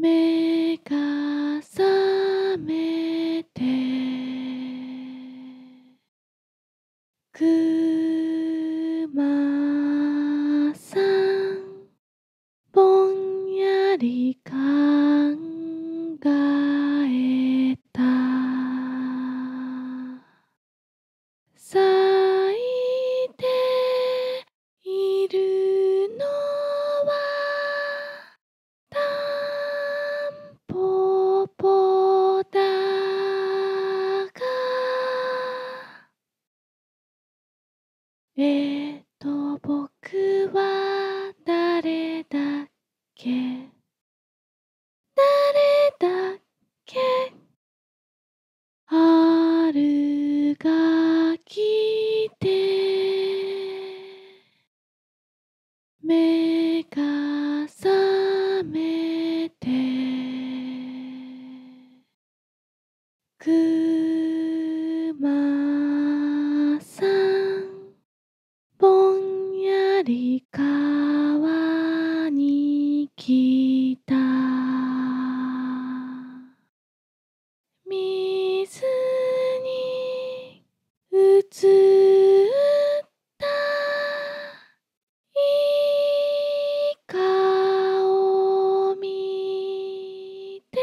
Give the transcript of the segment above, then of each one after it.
目が覚めてくまさんぼんやりえっと僕は誰だっけ誰だっけ春が来て目が覚めてくり川に来た水に映ったいい顔見て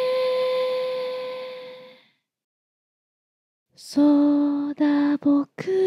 そうだ僕